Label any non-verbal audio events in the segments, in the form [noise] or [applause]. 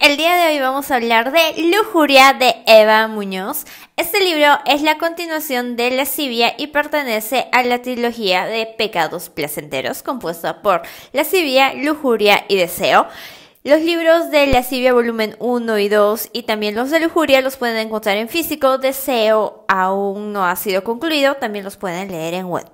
el día de hoy vamos a hablar de Lujuria de Eva Muñoz. Este libro es la continuación de Lascivia y pertenece a la trilogía de Pecados Placenteros, compuesta por Lascivia, Lujuria y Deseo. Los libros de Lascivia volumen 1 y 2 y también los de Lujuria los pueden encontrar en físico. Deseo aún no ha sido concluido, también los pueden leer en web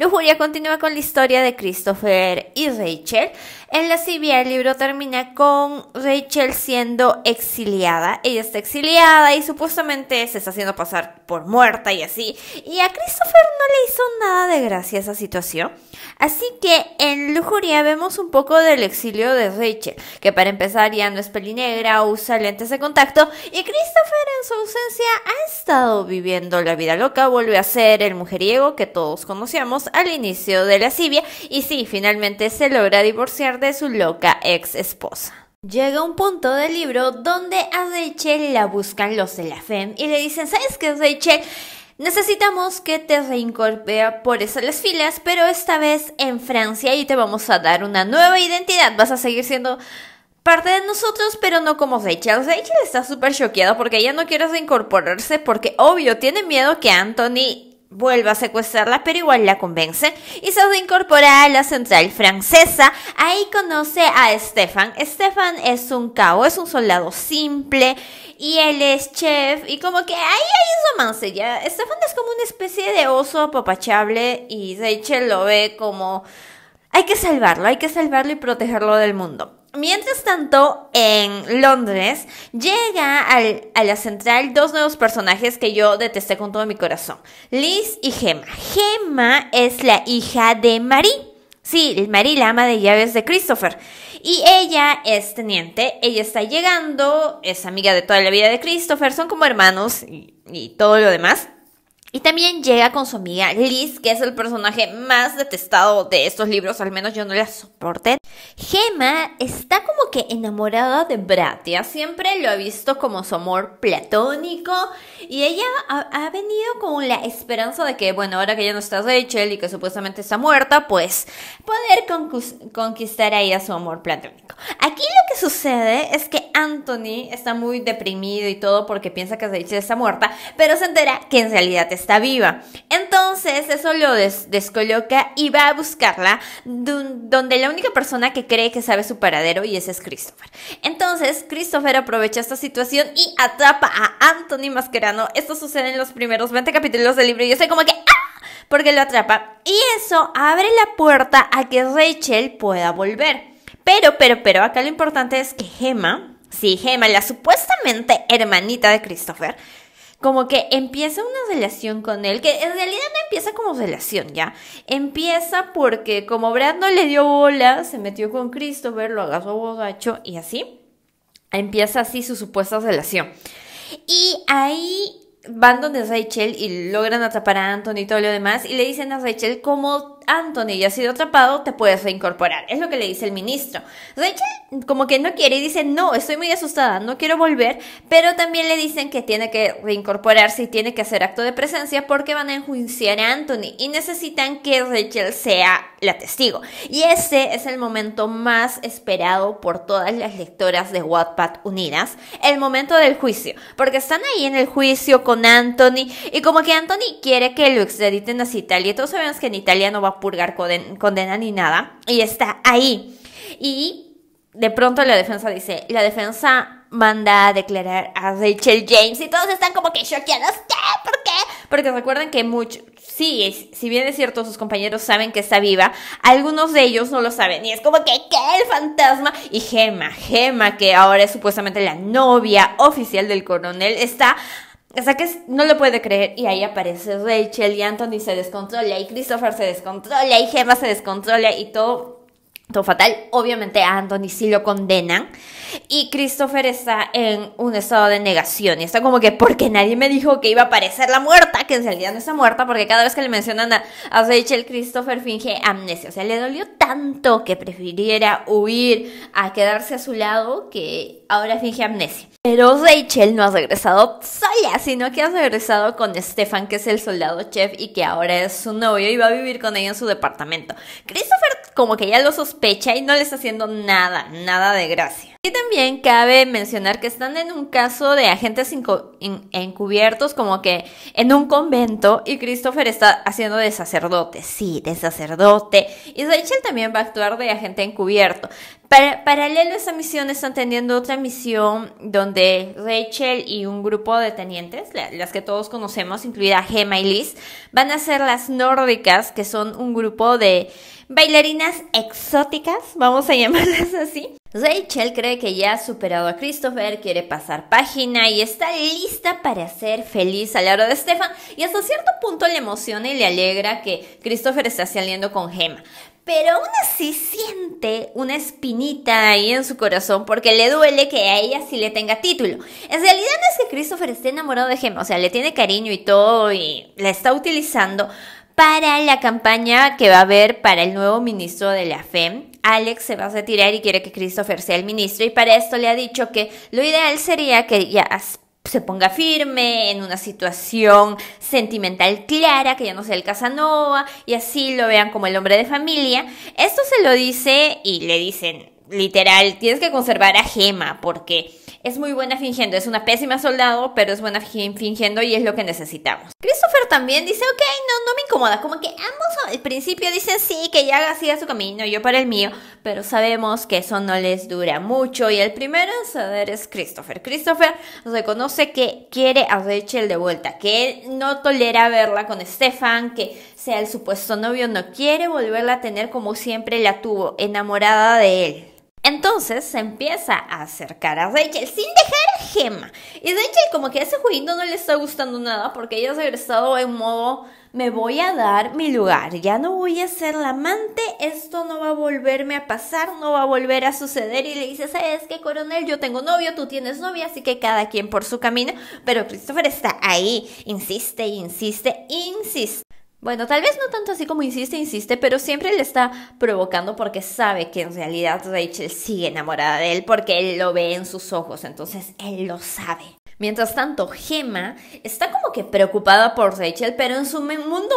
Lujuria continúa con la historia de Christopher y Rachel. En la Sibia el libro termina con Rachel siendo exiliada. Ella está exiliada y supuestamente se está haciendo pasar por muerta y así. Y a Christopher no le hizo nada de gracia esa situación. Así que en Lujuria vemos un poco del exilio de Rachel, que para empezar ya no es pelinegra, usa lentes de contacto y Christopher en su ausencia ha estado viviendo la vida loca, vuelve a ser el mujeriego que todos conocíamos al inicio de la Sibia y sí, finalmente se logra divorciar de su loca ex esposa. Llega un punto del libro donde a Rachel la buscan los de la FEM y le dicen, ¿sabes qué, Rachel? Necesitamos que te reincorpore por esas filas, pero esta vez en Francia y te vamos a dar una nueva identidad. Vas a seguir siendo parte de nosotros, pero no como Rachel. Rachel está súper choqueada porque ella no quiere reincorporarse porque obvio tiene miedo que Anthony Vuelve a secuestrarla, pero igual la convence. Y se incorpora a la central francesa. Ahí conoce a Stefan. Stefan es un cabo, es un soldado simple y él es chef. Y como que ahí hay romance ya. Stefan es como una especie de oso apapachable y Rachel lo ve como... Hay que salvarlo, hay que salvarlo y protegerlo del mundo. Mientras tanto, en Londres llega a la central dos nuevos personajes que yo detesté con todo mi corazón, Liz y Gemma. Gemma es la hija de Marie. Sí, Marie, la ama de llaves de Christopher. Y ella es teniente, ella está llegando, es amiga de toda la vida de Christopher, son como hermanos y, y todo lo demás. Y también llega con su amiga Liz, que es el personaje más detestado de estos libros, al menos yo no la soporté. Gemma está como que enamorada de Bratia, siempre lo ha visto como su amor platónico y ella ha, venido con la esperanza de que, bueno, ahora que ya no está Rachel y que supuestamente está muerta, pues poder conquistar a ella su amor platónico. Aquí lo que sucede es que Anthony está muy deprimido y todo porque piensa que Rachel está muerta, pero se entera que en realidad está viva. Entonces eso lo descoloca y va a buscarla donde la única persona que cree que sabe su paradero y ese es Christopher. Entonces, Christopher aprovecha esta situación y atrapa a Anthony Mascherano. Esto sucede en los primeros 20 capítulos del libro y yo sé como que ¡ah! porque lo atrapa. Y eso abre la puerta a que Rachel pueda volver. Pero, pero, pero, acá lo importante es que Gemma, sí, Gemma, la supuestamente hermanita de Christopher, como que empieza una relación con él, que en realidad no empieza como relación ya, empieza porque como Brad no le dio bola, se metió con Christopher, lo agarró Bogacho y así, empieza así su supuesta relación. Y ahí van donde Rachel y logran atrapar a Anton y todo lo demás y le dicen a Rachel como Anthony ya ha sido atrapado, te puedes reincorporar. Es lo que le dice el ministro. Rachel como que no quiere y dice, no, estoy muy asustada, no quiero volver, pero también le dicen que tiene que reincorporarse y tiene que hacer acto de presencia porque van a enjuiciar a Anthony y necesitan que Rachel sea la testigo. Y ese es el momento más esperado por todas las lectoras de Wattpad Unidas, el momento del juicio, porque están ahí en el juicio con Anthony y como que Anthony quiere que lo extraditen hacia Italia, todos sabemos que en Italia no va a purgar condena ni nada, y está ahí. Y de pronto la defensa dice, la defensa manda a declarar a Rachel James y todos están como que choqueados, ¿qué? ¿Por qué? Porque recuerden que muchos, sí, si bien es cierto, sus compañeros saben que está viva, algunos de ellos no lo saben y es como que, ¿qué? El fantasma. Y Gemma, Gemma, que ahora es supuestamente la novia oficial del coronel, está o sea que no lo puede creer y ahí aparece Rachel y Anthony se descontrola y Christopher se descontrola y Gemma se descontrola y todo todo fatal. Obviamente a Anthony sí lo condenan. Y Christopher está en un estado de negación. Y está como que porque nadie me dijo que iba a aparecer la muerta, que en realidad no está muerta, porque cada vez que le mencionan a, Rachel, Christopher finge amnesia. O sea, le dolió tanto que prefiriera huir a quedarse a su lado que ahora finge amnesia. Pero Rachel no ha regresado sola, sino que ha regresado con Stefan, que es el soldado chef y que ahora es su novio y va a vivir con ella en su departamento. Christopher como que ya lo sospecha y no le está haciendo nada, nada de gracia. Y también cabe mencionar que están en un caso de agentes encubiertos como que en un convento y Christopher está haciendo de sacerdote, sí, de sacerdote. Y Rachel también va a actuar de agente encubierto paralelo a esa misión están teniendo otra misión donde Rachel y un grupo de tenientes, las que todos conocemos, incluida Gemma y Liz, van a ser las nórdicas, que son un grupo de bailarinas exóticas, vamos a [laughs] llamarlas así. Rachel cree que ya ha superado a Christopher, quiere pasar página y está lista para ser feliz al lado de Stefan y hasta cierto punto le emociona y le alegra que Christopher esté saliendo con Gemma pero aún así siente una espinita ahí en su corazón porque le duele que a ella sí le tenga título. En realidad no es que Christopher esté enamorado de Gemma, o sea, le tiene cariño y todo y la está utilizando para la campaña que va a haber para el nuevo ministro de la FEM. Alex se va a retirar y quiere que Christopher sea el ministro y para esto le ha dicho que lo ideal sería que ya se ponga firme en una situación sentimental clara, que ya no sea el Casanova, y así lo vean como el hombre de familia. Esto se lo dice y le dicen, literal, tienes que conservar a Gema, porque es muy buena fingiendo, es una pésima soldado, pero es buena fingiendo y es lo que necesitamos. Christopher también dice, ok, no, no me incomoda, como que ambos al principio dicen sí, que ya siga su camino, yo para el mío, pero sabemos que eso no les dura mucho y el primero en ceder es Christopher. Christopher reconoce que quiere a Rachel de vuelta, que él no tolera verla con Stefan, que sea el supuesto novio, no quiere volverla a tener como siempre la tuvo, enamorada de él. Entonces se empieza a acercar a Rachel sin dejar a Gemma. Y Rachel como que a ese jueguito no le está gustando nada porque ella ha regresado en modo me voy a dar mi lugar, ya no voy a ser la amante, esto no va a volverme a pasar, no va a volver a suceder. Y le dice, ¿sabes qué, coronel? Yo tengo novio, tú tienes novia, así que cada quien por su camino. Pero Christopher está ahí, insiste, insiste, insiste. Bueno, tal vez no tanto así como insiste, insiste, pero siempre le está provocando porque sabe que en realidad Rachel sigue enamorada de él porque él lo ve en sus ojos, entonces él lo sabe. Mientras tanto, Gemma está como que preocupada por Rachel, pero en su mundo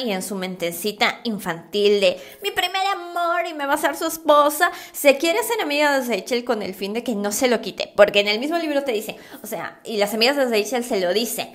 y en su mentecita infantil de mi primer amor y me va a ser su esposa, se quiere hacer amiga de Rachel con el fin de que no se lo quite, porque en el mismo libro te dice, o sea, y las amigas de Rachel se lo dicen,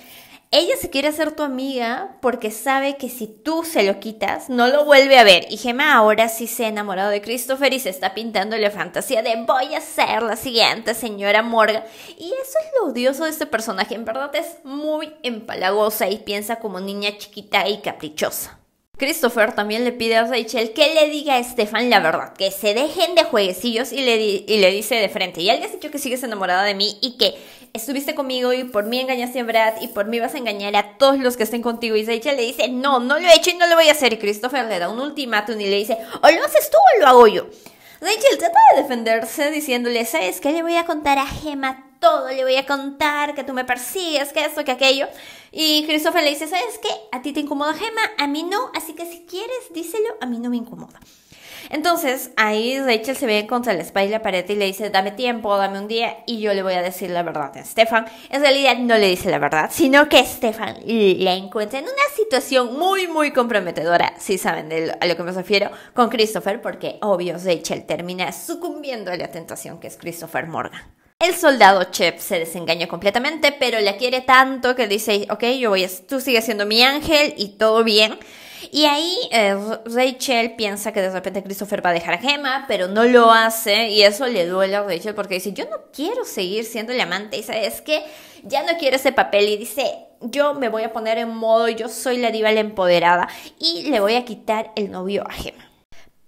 ella se quiere hacer tu amiga porque sabe que si tú se lo quitas, no lo vuelve a ver. Y Gemma ahora sí se ha enamorado de Christopher y se está pintando la fantasía de voy a ser la siguiente señora Morgan. Y eso es lo odioso de este personaje. En verdad es muy empalagosa y piensa como niña chiquita y caprichosa. Christopher también le pide a Rachel que le diga a Estefan la verdad, que se dejen de jueguecillos y le, le dice de frente, ya le ha dicho que sigues enamorada de mí y que estuviste conmigo y por mí engañaste a Brad y por mí vas a engañar a todos los que estén contigo. Y Rachel le dice, no, no lo he hecho y no lo voy a hacer. Y Christopher le da un ultimátum y le dice, o lo haces tú o lo hago yo. Rachel trata de defenderse diciéndole, ¿sabes qué? Le voy a contar a Gemma todo, le voy a contar que tú me persigues, que esto, que aquello. Y Christopher le dice, ¿sabes qué? A ti te incomoda Gemma, a mí no, así que si quieres, díselo, a mí no me incomoda. Entonces ahí Rachel se ve contra el espalda y la pared y le dice, dame tiempo, dame un día y yo le voy a decir la verdad a Stefan. En realidad no le dice la verdad, sino que Stefan la encuentra en una situación muy, muy comprometedora, si saben a lo que me refiero, con Christopher, porque obvio Rachel termina sucumbiendo a la tentación que es Christopher Morgan. El soldado Chef se desengaña completamente, pero la quiere tanto que dice, ok, yo voy a, tú sigues siendo mi ángel y todo bien. Y ahí eh, Rachel piensa que de repente Christopher va a dejar a Gemma, pero no lo hace y eso le duele a Rachel porque dice, yo no quiero seguir siendo la amante y es que ya no quiero ese papel y dice, yo me voy a poner en modo, yo soy la diva la empoderada y le voy a quitar el novio a Gemma.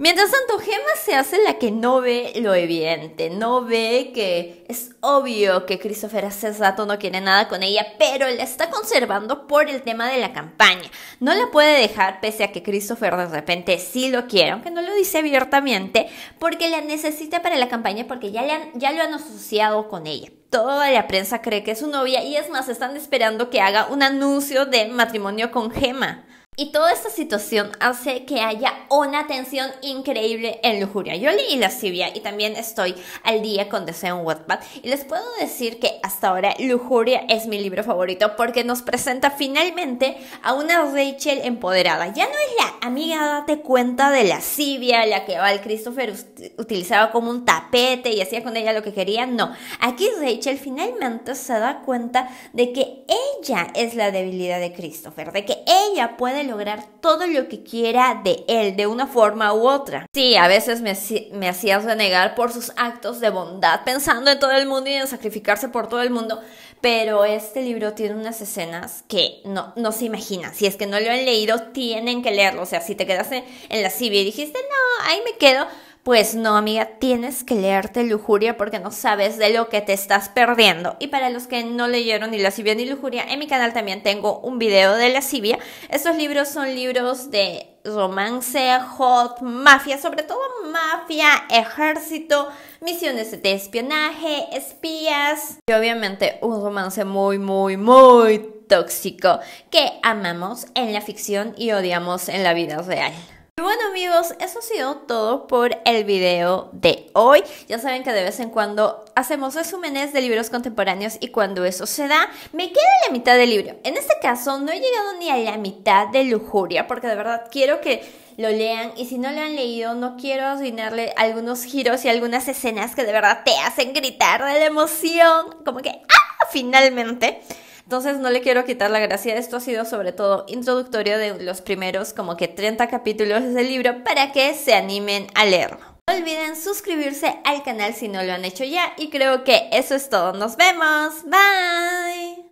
Mientras tanto, Gemma se hace la que no ve lo evidente, no ve que es obvio que Christopher hace rato no quiere nada con ella, pero la está conservando por el tema de la campaña. No la puede dejar pese a que Christopher de repente sí lo quiere, aunque no lo dice abiertamente, porque la necesita para la campaña porque ya, le han, ya lo han asociado con ella toda la prensa cree que es su novia y es más, están esperando que haga un anuncio de matrimonio con Gemma. Y toda esta situación hace que haya una tensión increíble en Lujuria. Yo leí Lascivia y también estoy al día con Deseo en Wattpad. Y les puedo decir que hasta ahora Lujuria es mi libro favorito porque nos presenta finalmente a una Rachel empoderada. Ya no es la amiga date cuenta de La Lascivia, la que va el Christopher utilizaba como un tapete y hacía con ella lo que quería. No, aquí Rachel finalmente se da cuenta de que ella es la debilidad de Christopher, de que ella puede lograr todo lo que quiera de él de una forma u otra. Sí, a veces me, hacías renegar por sus actos de bondad, pensando en todo el mundo y en sacrificarse por todo el mundo, pero este libro tiene unas escenas que no, no se imaginan. Si es que no lo han leído, tienen que leerlo. O sea, si te quedaste en la civil y dijiste, no, ahí me quedo pues no, amiga, tienes que leerte Lujuria porque no sabes de lo que te estás perdiendo. Y para los que no leyeron ni Lascivia ni Lujuria, en mi canal también tengo un video de Lascivia. Estos libros son libros de romance, hot, mafia, sobre todo mafia, ejército, misiones de espionaje, espías y obviamente un romance muy, muy, muy tóxico que amamos en la ficción y odiamos en la vida real bueno amigos, eso ha sido todo por el video de hoy. Ya saben que de vez en cuando hacemos resúmenes de libros contemporáneos y cuando eso se da, me queda la mitad del libro. En este caso no he llegado ni a la mitad de Lujuria porque de verdad quiero que lo lean y si no lo han leído no quiero asignarle algunos giros y algunas escenas que de verdad te hacen gritar de la emoción, como que ¡ah! finalmente. Entonces no le quiero quitar la gracia. Esto ha sido sobre todo introductorio de los primeros como que 30 capítulos del libro para que se animen a leerlo. No olviden suscribirse al canal si no lo han hecho ya y creo que eso es todo. Nos vemos. Bye.